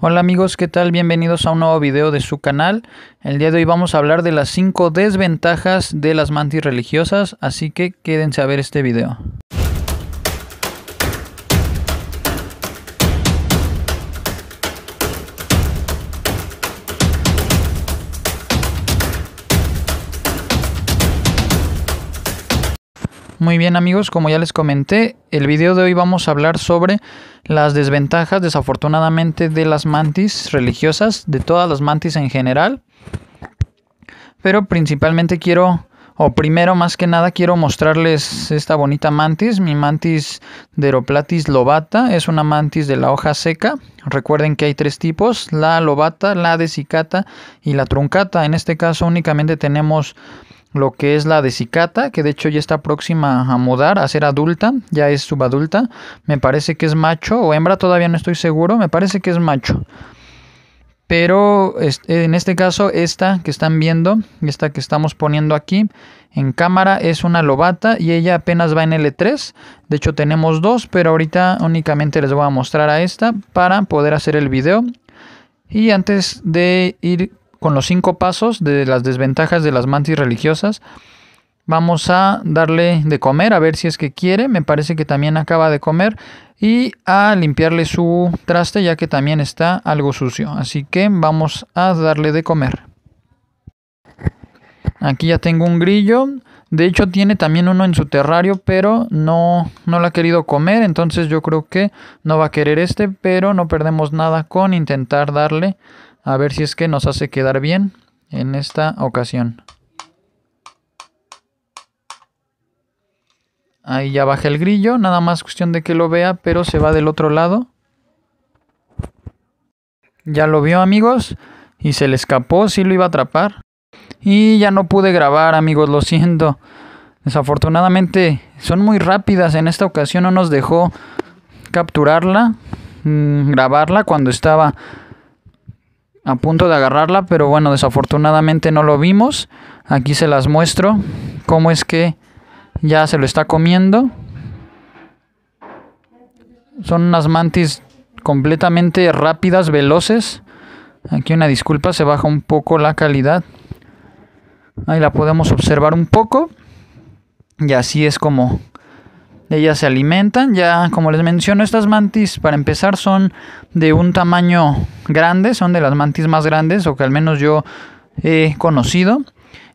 Hola amigos, ¿qué tal? Bienvenidos a un nuevo video de su canal. El día de hoy vamos a hablar de las 5 desventajas de las mantis religiosas, así que quédense a ver este video. Muy bien amigos, como ya les comenté, el video de hoy vamos a hablar sobre las desventajas desafortunadamente de las mantis religiosas, de todas las mantis en general. Pero principalmente quiero, o primero más que nada quiero mostrarles esta bonita mantis, mi mantis Deroplatis lobata, es una mantis de la hoja seca. Recuerden que hay tres tipos, la lobata, la desicata y la truncata. En este caso únicamente tenemos lo que es la desicata, que de hecho ya está próxima a mudar, a ser adulta, ya es subadulta, me parece que es macho o hembra, todavía no estoy seguro, me parece que es macho. Pero en este caso, esta que están viendo, esta que estamos poniendo aquí en cámara, es una lobata y ella apenas va en L3. De hecho, tenemos dos, pero ahorita únicamente les voy a mostrar a esta para poder hacer el video. Y antes de ir con los cinco pasos de las desventajas de las mantis religiosas. Vamos a darle de comer, a ver si es que quiere. Me parece que también acaba de comer. Y a limpiarle su traste, ya que también está algo sucio. Así que vamos a darle de comer. Aquí ya tengo un grillo. De hecho, tiene también uno en su terrario, pero no, no lo ha querido comer. Entonces yo creo que no va a querer este, pero no perdemos nada con intentar darle a ver si es que nos hace quedar bien en esta ocasión. Ahí ya baja el grillo, nada más cuestión de que lo vea, pero se va del otro lado. Ya lo vio amigos y se le escapó, Si lo iba a atrapar. Y ya no pude grabar amigos, lo siento. Desafortunadamente son muy rápidas, en esta ocasión no nos dejó capturarla, mm, grabarla cuando estaba a punto de agarrarla, pero bueno, desafortunadamente no lo vimos. Aquí se las muestro cómo es que ya se lo está comiendo. Son unas mantis completamente rápidas, veloces. Aquí una disculpa, se baja un poco la calidad. Ahí la podemos observar un poco. Y así es como ellas se alimentan. Ya, como les menciono, estas mantis, para empezar, son de un tamaño grande, son de las mantis más grandes, o que al menos yo he conocido.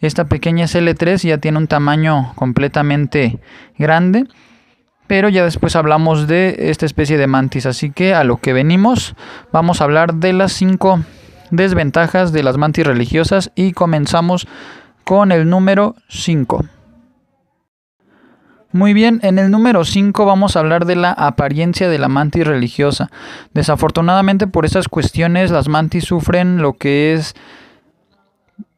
Esta pequeña SL3 ya tiene un tamaño completamente grande. Pero ya después hablamos de esta especie de mantis. Así que a lo que venimos, vamos a hablar de las cinco desventajas de las mantis religiosas y comenzamos con el número 5. Muy bien, en el número 5 vamos a hablar de la apariencia de la mantis religiosa. Desafortunadamente por esas cuestiones las mantis sufren lo que es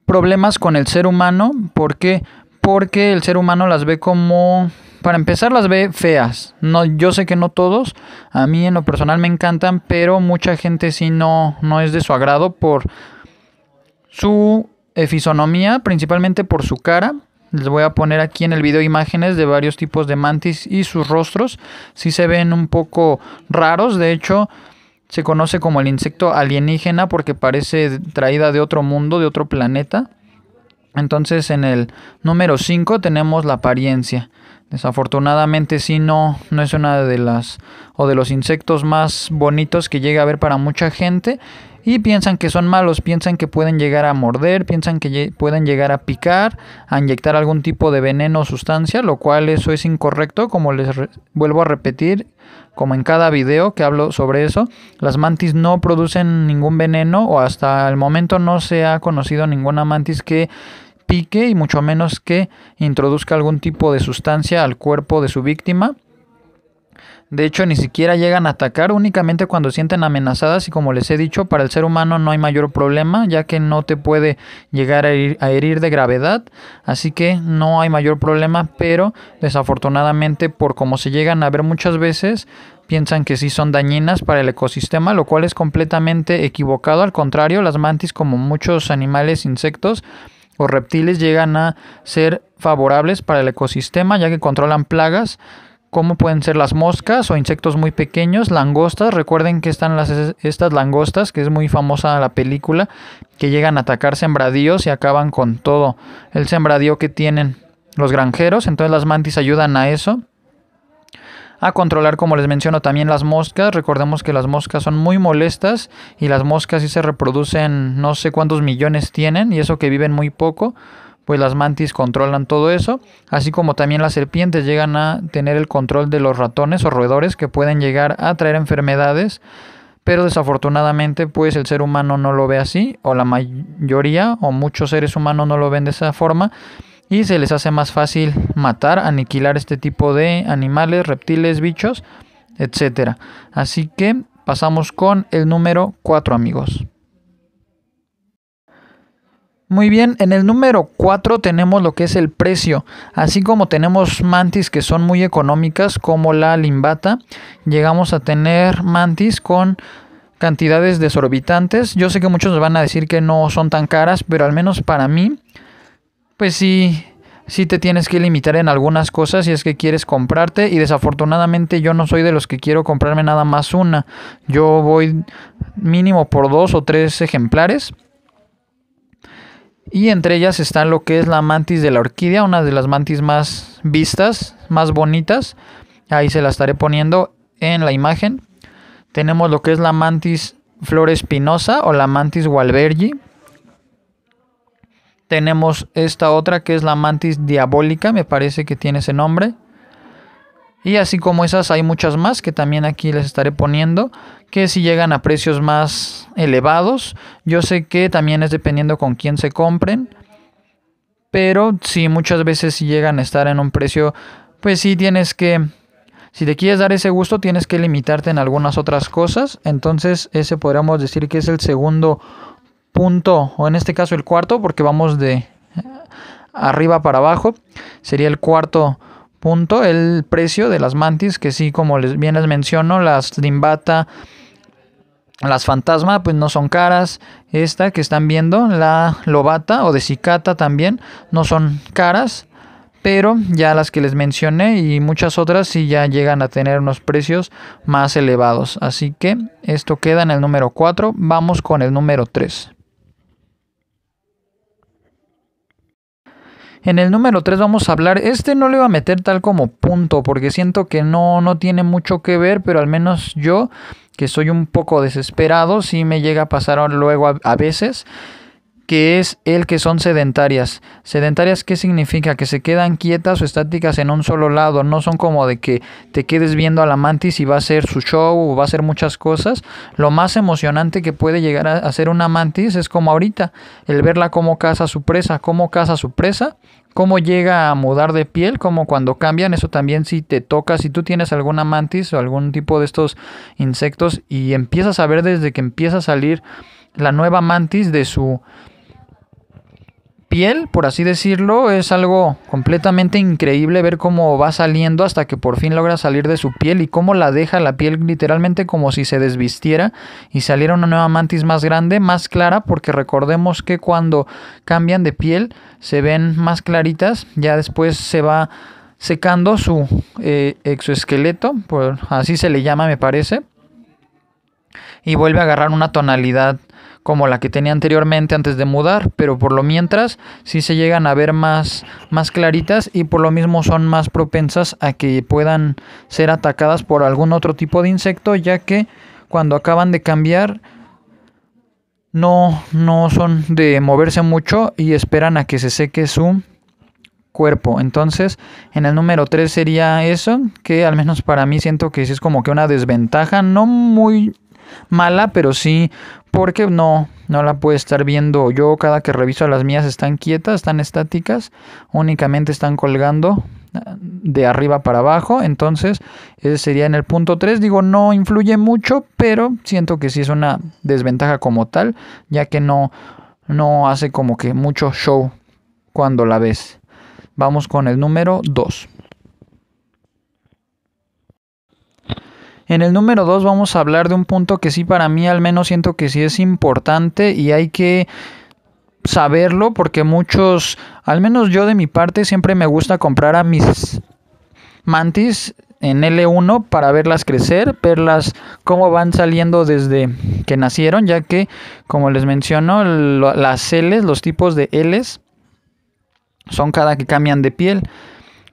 problemas con el ser humano. ¿Por qué? Porque el ser humano las ve como... Para empezar las ve feas. No, yo sé que no todos. A mí en lo personal me encantan, pero mucha gente sí no, no es de su agrado por su fisonomía, principalmente por su cara, les voy a poner aquí en el video imágenes de varios tipos de mantis y sus rostros. Sí se ven un poco raros, de hecho se conoce como el insecto alienígena porque parece traída de otro mundo, de otro planeta. Entonces en el número 5 tenemos la apariencia. Desafortunadamente sí no, no es una de las o de los insectos más bonitos que llega a ver para mucha gente y piensan que son malos, piensan que pueden llegar a morder, piensan que pueden llegar a picar, a inyectar algún tipo de veneno o sustancia, lo cual eso es incorrecto, como les vuelvo a repetir, como en cada video que hablo sobre eso, las mantis no producen ningún veneno o hasta el momento no se ha conocido ninguna mantis que pique y mucho menos que introduzca algún tipo de sustancia al cuerpo de su víctima. De hecho, ni siquiera llegan a atacar únicamente cuando sienten amenazadas y como les he dicho, para el ser humano no hay mayor problema ya que no te puede llegar a, a herir de gravedad, así que no hay mayor problema, pero desafortunadamente por como se llegan a ver muchas veces, piensan que sí son dañinas para el ecosistema, lo cual es completamente equivocado. Al contrario, las mantis, como muchos animales, insectos o reptiles, llegan a ser favorables para el ecosistema, ya que controlan plagas Cómo pueden ser las moscas o insectos muy pequeños, langostas, recuerden que están las, estas langostas, que es muy famosa la película, que llegan a atacar sembradíos y acaban con todo el sembradío que tienen los granjeros, entonces las mantis ayudan a eso. A controlar, como les menciono, también las moscas. Recordemos que las moscas son muy molestas y las moscas sí se reproducen, no sé cuántos millones tienen y eso que viven muy poco pues las mantis controlan todo eso, así como también las serpientes llegan a tener el control de los ratones o roedores que pueden llegar a traer enfermedades, pero desafortunadamente pues el ser humano no lo ve así, o la mayoría o muchos seres humanos no lo ven de esa forma, y se les hace más fácil matar, aniquilar este tipo de animales, reptiles, bichos, etc. Así que pasamos con el número 4 amigos. Muy bien, en el número 4 tenemos lo que es el precio, así como tenemos mantis que son muy económicas como la limbata, llegamos a tener mantis con cantidades desorbitantes. Yo sé que muchos van a decir que no son tan caras, pero al menos para mí, pues sí, sí te tienes que limitar en algunas cosas si es que quieres comprarte y desafortunadamente yo no soy de los que quiero comprarme nada más una. Yo voy mínimo por dos o tres ejemplares y entre ellas están lo que es la mantis de la orquídea, una de las mantis más vistas, más bonitas. Ahí se la estaré poniendo en la imagen. Tenemos lo que es la mantis flor espinosa o la mantis walbergi. Tenemos esta otra que es la mantis diabólica, me parece que tiene ese nombre. Y así como esas hay muchas más que también aquí les estaré poniendo, que si llegan a precios más elevados, yo sé que también es dependiendo con quién se compren, pero si muchas veces llegan a estar en un precio, pues sí tienes que, si te quieres dar ese gusto, tienes que limitarte en algunas otras cosas, entonces ese podríamos decir que es el segundo punto, o en este caso el cuarto, porque vamos de arriba para abajo, sería el cuarto punto el precio de las mantis, que sí, como les, bien les menciono, las limbata, las fantasma, pues no son caras. Esta que están viendo, la lobata o de cicata también, no son caras. Pero ya las que les mencioné y muchas otras sí ya llegan a tener unos precios más elevados. Así que esto queda en el número 4. Vamos con el número 3. En el número 3 vamos a hablar, este no le voy a meter tal como punto, porque siento que no, no tiene mucho que ver, pero al menos yo, que soy un poco desesperado, sí me llega a pasar luego a, veces que es el que son sedentarias. Sedentarias, ¿qué significa? Que se quedan quietas o estáticas en un solo lado. No son como de que te quedes viendo a la mantis y va a hacer su show o va a hacer muchas cosas. Lo más emocionante que puede llegar a ser una mantis es como ahorita, el verla como caza su presa, cómo caza su presa cómo llega a mudar de piel, como cuando cambian, eso también si te toca, si tú tienes alguna mantis o algún tipo de estos insectos y empiezas a ver desde que empieza a salir la nueva mantis de su piel, por así decirlo, es algo completamente increíble ver cómo va saliendo hasta que por fin logra salir de su piel y cómo la deja la piel literalmente como si se desvistiera y saliera una nueva mantis más grande, más clara, porque recordemos que cuando cambian de piel se ven más claritas, ya después se va secando su eh, exoesqueleto, así se le llama me parece, y vuelve a agarrar una tonalidad como la que tenía anteriormente antes de mudar, pero por lo mientras sí se llegan a ver más, más claritas y por lo mismo son más propensas a que puedan ser atacadas por algún otro tipo de insecto, ya que cuando acaban de cambiar no, no son de moverse mucho y esperan a que se seque su cuerpo. Entonces, en el número 3 sería eso, que al menos para mí siento que es como que una desventaja, no muy mala, pero sí porque no, no la puede estar viendo. Yo cada que reviso las mías están quietas, están estáticas, únicamente están colgando eh, de arriba para abajo, entonces ese sería en el punto 3, digo no influye mucho, pero siento que sí es una desventaja como tal, ya que no, no hace como que mucho show cuando la ves. Vamos con el número 2. En el número 2 vamos a hablar de un punto que sí para mí al menos siento que sí es importante y hay que saberlo porque muchos, al menos yo de mi parte, siempre me gusta comprar a mis mantis en L1 para verlas crecer, verlas cómo van saliendo desde que nacieron, ya que, como les menciono, las Ls, los tipos de Ls, son cada que cambian de piel.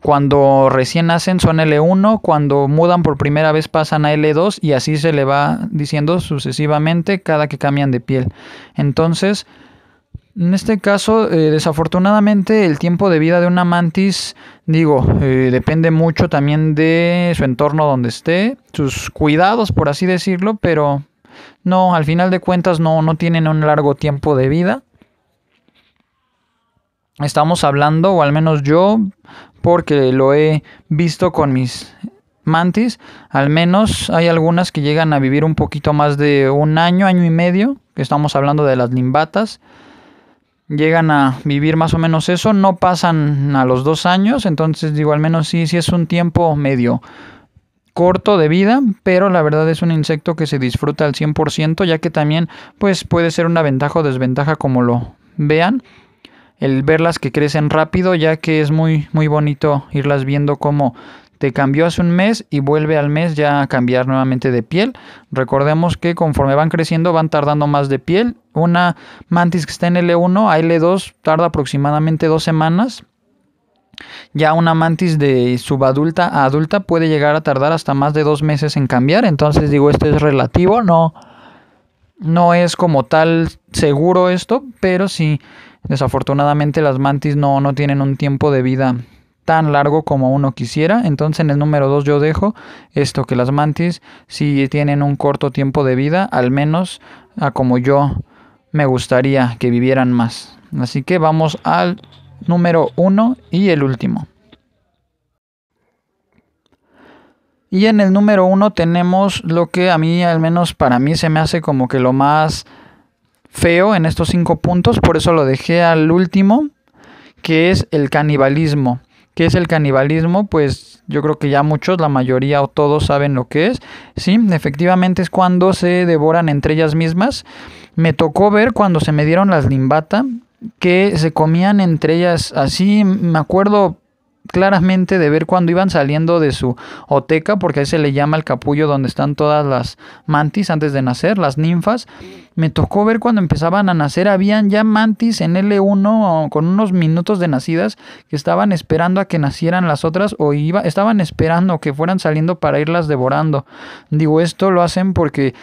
Cuando recién nacen son L1, cuando mudan por primera vez pasan a L2 y así se le va diciendo sucesivamente cada que cambian de piel. Entonces, en este caso, eh, desafortunadamente, el tiempo de vida de una mantis, digo, eh, depende mucho también de su entorno donde esté, sus cuidados, por así decirlo, pero no, al final de cuentas no, no tienen un largo tiempo de vida estamos hablando, o al menos yo, porque lo he visto con mis mantis, al menos hay algunas que llegan a vivir un poquito más de un año, año y medio, que estamos hablando de las limbatas, llegan a vivir más o menos eso, no pasan a los dos años, entonces digo, al menos sí, sí es un tiempo medio corto de vida, pero la verdad es un insecto que se disfruta al 100%, ya que también pues puede ser una ventaja o desventaja como lo vean el verlas que crecen rápido, ya que es muy, muy bonito irlas viendo cómo te cambió hace un mes y vuelve al mes ya a cambiar nuevamente de piel. Recordemos que conforme van creciendo van tardando más de piel. Una mantis que está en L1 a L2 tarda aproximadamente dos semanas. Ya una mantis de subadulta a adulta puede llegar a tardar hasta más de dos meses en cambiar. Entonces digo, esto es relativo, no, no es como tal seguro esto, pero sí Desafortunadamente las mantis no, no tienen un tiempo de vida tan largo como uno quisiera. Entonces en el número 2 yo dejo esto, que las mantis sí tienen un corto tiempo de vida, al menos a como yo me gustaría que vivieran más. Así que vamos al número 1 y el último. Y en el número 1 tenemos lo que a mí, al menos para mí, se me hace como que lo más feo en estos cinco puntos, por eso lo dejé al último, que es el canibalismo. ¿Qué es el canibalismo? Pues yo creo que ya muchos, la mayoría o todos saben lo que es. Sí, efectivamente es cuando se devoran entre ellas mismas. Me tocó ver cuando se me dieron las limbata que se comían entre ellas así, me acuerdo claramente de ver cuando iban saliendo de su oteca, porque a se le llama el capullo donde están todas las mantis antes de nacer, las ninfas. Me tocó ver cuando empezaban a nacer, habían ya mantis en L1 con unos minutos de nacidas que estaban esperando a que nacieran las otras o iba, estaban esperando que fueran saliendo para irlas devorando. Digo, esto lo hacen porque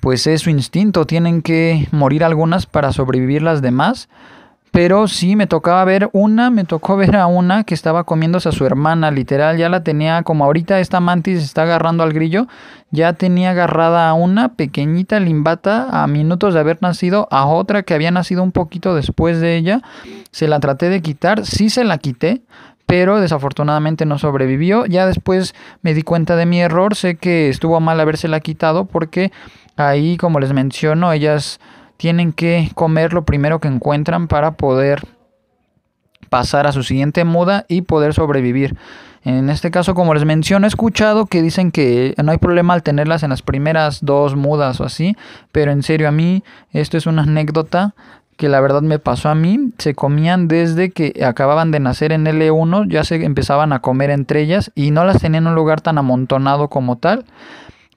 pues es su instinto, tienen que morir algunas para sobrevivir las demás. Pero sí, me tocaba ver una, me tocó ver a una que estaba comiéndose a su hermana, literal, ya la tenía, como ahorita esta mantis está agarrando al grillo, ya tenía agarrada a una pequeñita limbata a minutos de haber nacido, a otra que había nacido un poquito después de ella, se la traté de quitar, sí se la quité, pero desafortunadamente no sobrevivió. Ya después me di cuenta de mi error, sé que estuvo mal habérsela quitado porque ahí, como les menciono, ellas tienen que comer lo primero que encuentran para poder pasar a su siguiente muda y poder sobrevivir. En este caso, como les menciono, he escuchado que dicen que no hay problema al tenerlas en las primeras dos mudas o así, pero en serio a mí esto es una anécdota que la verdad me pasó a mí, se comían desde que acababan de nacer en L1, ya se empezaban a comer entre ellas y no las tenían en un lugar tan amontonado como tal.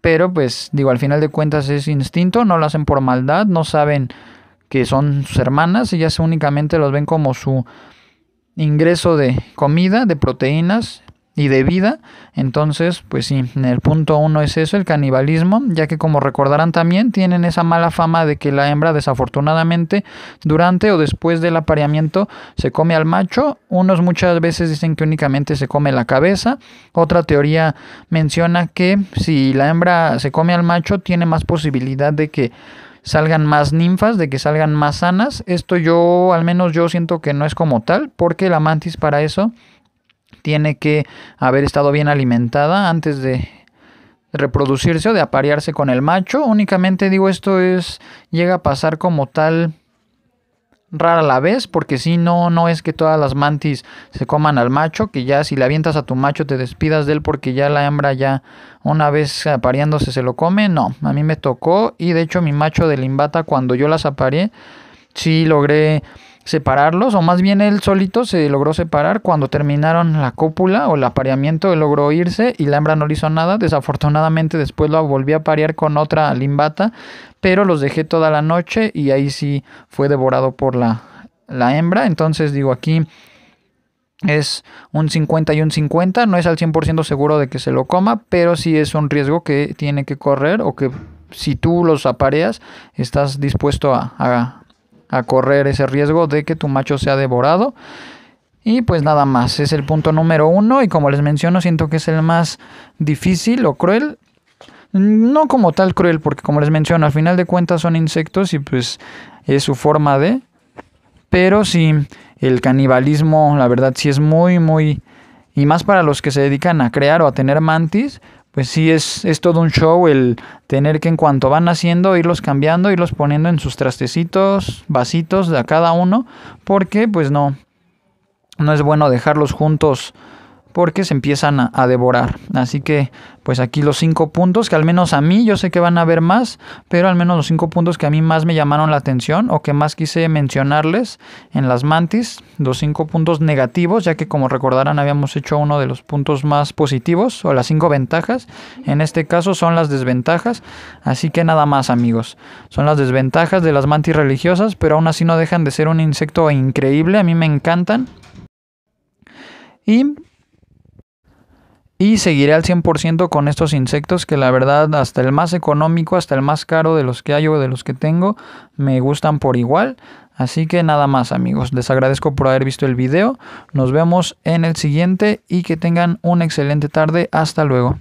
Pero pues digo, al final de cuentas es instinto, no lo hacen por maldad, no saben que son sus hermanas, ellas únicamente los ven como su ingreso de comida, de proteínas, y de vida. Entonces, pues sí, en el punto uno es eso, el canibalismo, ya que como recordarán también tienen esa mala fama de que la hembra desafortunadamente durante o después del apareamiento se come al macho. Unos muchas veces dicen que únicamente se come la cabeza. Otra teoría menciona que si la hembra se come al macho tiene más posibilidad de que salgan más ninfas, de que salgan más sanas. Esto yo, al menos yo siento que no es como tal, porque la mantis para eso tiene que haber estado bien alimentada antes de reproducirse o de aparearse con el macho. Únicamente digo esto es llega a pasar como tal rara la vez, porque si no, no es que todas las mantis se coman al macho, que ya si le avientas a tu macho te despidas de él porque ya la hembra ya una vez apareándose se lo come, no, a mí me tocó y de hecho mi macho de limbata cuando yo las apareé sí logré separarlos, o más bien él solito se logró separar cuando terminaron la cópula o el apareamiento, logró irse y la hembra no le hizo nada, desafortunadamente después lo volví a parear con otra limbata, pero los dejé toda la noche y ahí sí fue devorado por la, la hembra, entonces digo aquí es un 50 y un 50, no es al 100% seguro de que se lo coma, pero sí es un riesgo que tiene que correr o que si tú los apareas estás dispuesto a a correr ese riesgo de que tu macho sea devorado. Y pues nada más, es el punto número uno y como les menciono siento que es el más difícil o cruel. No como tal cruel, porque como les menciono, al final de cuentas son insectos y pues es su forma de... Pero sí, el canibalismo, la verdad, sí es muy, muy... Y más para los que se dedican a crear o a tener mantis, pues sí es, todo un show el tener que en cuanto van haciendo irlos cambiando, irlos poniendo en sus trastecitos, vasitos de a cada uno, porque pues no, no es bueno dejarlos juntos porque se empiezan a, devorar. Así que, pues aquí los cinco puntos que al menos a mí, yo sé que van a haber más, pero al menos los cinco puntos que a mí más me llamaron la atención o que más quise mencionarles en las mantis, los cinco puntos negativos, ya que como recordarán habíamos hecho uno de los puntos más positivos o las cinco ventajas, en este caso son las desventajas, así que nada más amigos, son las desventajas de las mantis religiosas, pero aún así no dejan de ser un insecto increíble, a mí me encantan. Y y seguiré al 100% con estos insectos que la verdad hasta el más económico, hasta el más caro de los que hay o de los que tengo, me gustan por igual. Así que nada más amigos, les agradezco por haber visto el video, nos vemos en el siguiente y que tengan una excelente tarde, hasta luego.